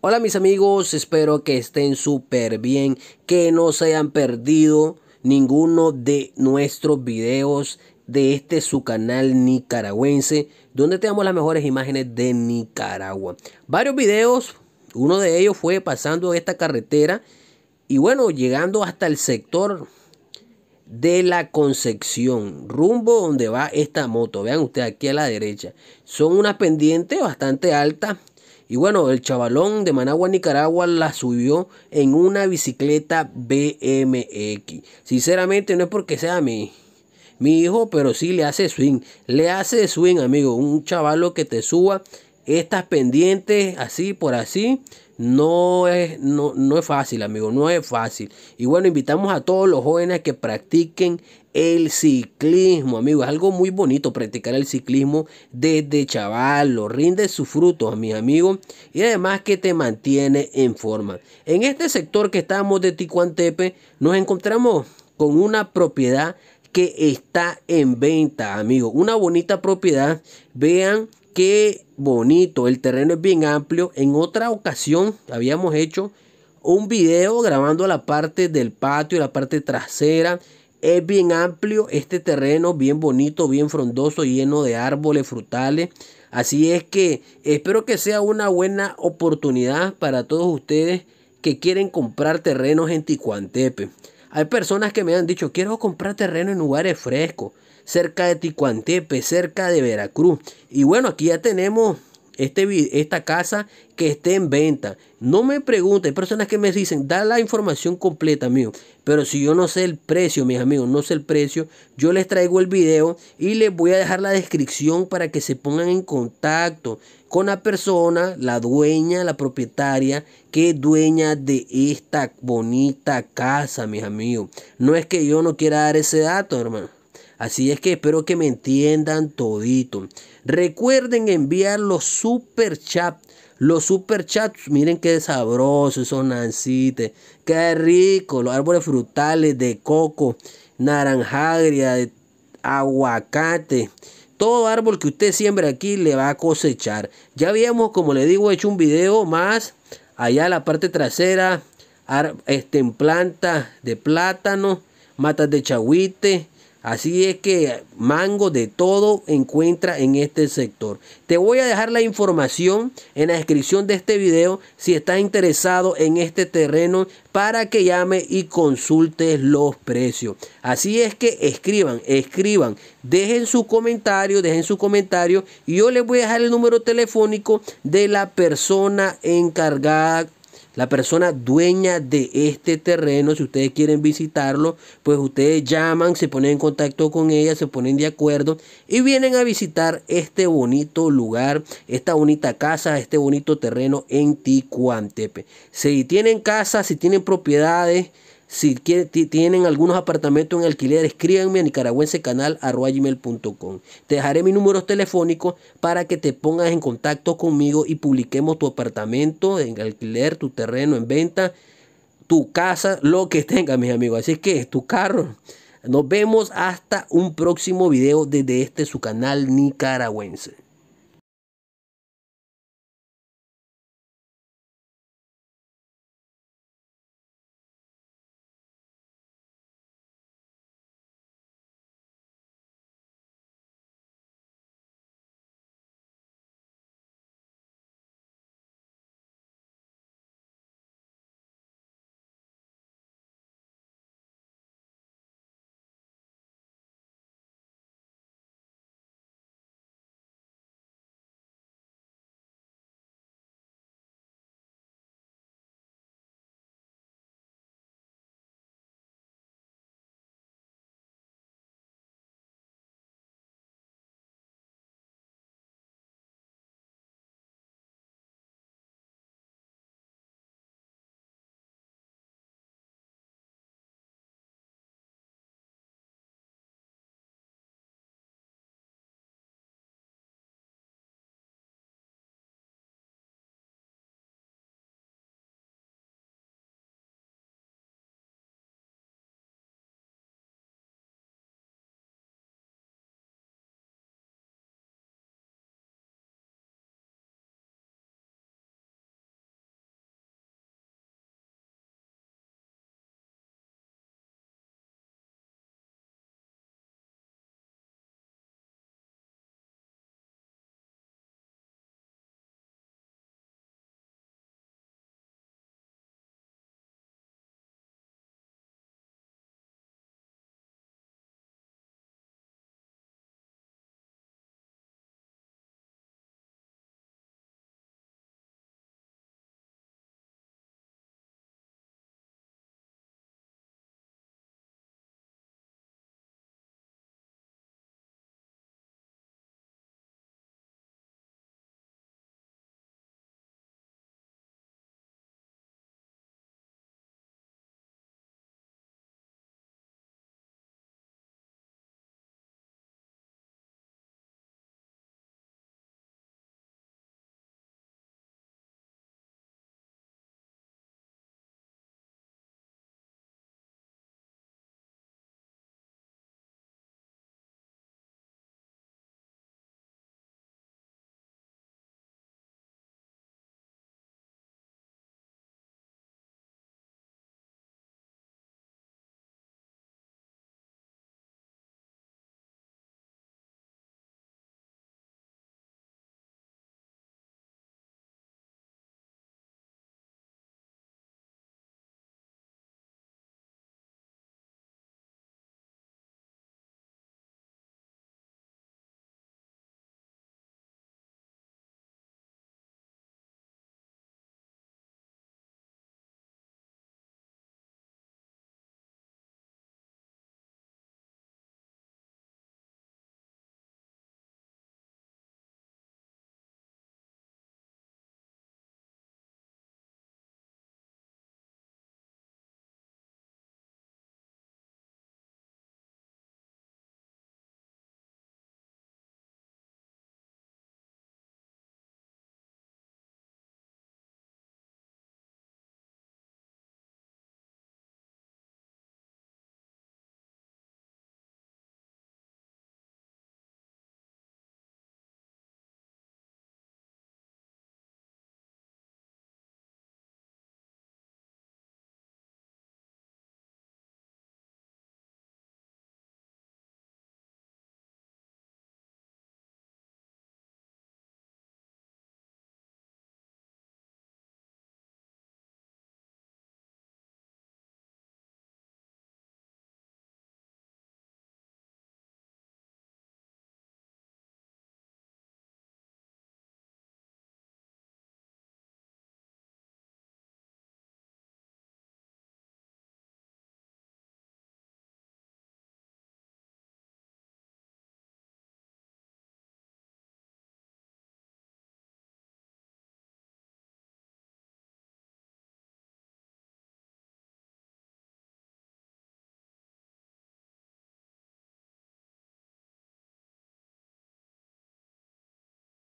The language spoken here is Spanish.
Hola mis amigos, espero que estén súper bien, que no se hayan perdido ninguno de nuestros videos de este su canal nicaragüense, donde tenemos las mejores imágenes de Nicaragua. Varios videos, uno de ellos fue pasando esta carretera y bueno, llegando hasta el sector de la Concepción, rumbo donde va esta moto. Vean ustedes aquí a la derecha. Son una pendiente bastante alta y bueno, el chavalón de Managua, Nicaragua, la subió en una bicicleta BMX. Sinceramente, no es porque sea mi, mi hijo, pero sí le hace swing. Le hace swing, amigo. Un chavalo que te suba estas pendientes así por así no es, no, es fácil, amigo, no es fácil. Y bueno, invitamos a todos los jóvenes que practiquen el ciclismo, amigo. Es algo muy bonito practicar el ciclismo desde chaval. Lo rinde sus frutos, mis amigos. Y además que te mantiene en forma. En este sector que estamos de Ticuantepe, nos encontramos con una propiedad que está en venta, amigo. Una bonita propiedad. Vean qué bonito, el terreno es bien amplio. En otra ocasión habíamos hecho un video grabando la parte del patio, la parte trasera. Es bien amplio este terreno, bien bonito, bien frondoso, lleno de árboles frutales. Así es que espero que sea una buena oportunidad para todos ustedes que quieren comprar terrenos en Ticuantepe. Hay personas que me han dicho, quiero comprar terreno en lugares frescos cerca de Ticuantepe, cerca de Veracruz. Y bueno, aquí ya tenemos este, esta casa que esté en venta. No me pregunten, hay personas que me dicen, da la información completa, amigo. Pero si yo no sé el precio, mis amigos, no sé el precio, yo les traigo el video y les voy a dejar la descripción para que se pongan en contacto con la persona, la dueña, la propietaria, que es dueña de esta bonita casa, mis amigos. No es que yo no quiera dar ese dato, hermano. Así es que espero que me entiendan todito. Recuerden enviar los super chat. Los super chats, miren qué sabrosos son nancites. Qué rico. Los árboles frutales de coco, Naranjagria. de aguacate. Todo árbol que usted siembre aquí le va a cosechar. Ya habíamos, como le digo, hecho un video más allá en la parte trasera, este, en planta de plátano, matas de chagüite, Así es que Mango de todo encuentra en este sector. Te voy a dejar la información en la descripción de este video si estás interesado en este terreno para que llame y consultes los precios. Así es que escriban, escriban, dejen su comentario, dejen su comentario y yo les voy a dejar el número telefónico de la persona encargada la persona dueña de este terreno, si ustedes quieren visitarlo, pues ustedes llaman, se ponen en contacto con ella, se ponen de acuerdo y vienen a visitar este bonito lugar, esta bonita casa, este bonito terreno en Ticuantepe. Si tienen casa, si tienen propiedades, si tienen algunos apartamentos en alquiler, escríbanme a nicaragüensecanal.com. Te dejaré mi número telefónico para que te pongas en contacto conmigo y publiquemos tu apartamento en alquiler, tu terreno en venta, tu casa, lo que tengas, mis amigos. Así que es tu carro. Nos vemos hasta un próximo video desde este su canal nicaragüense.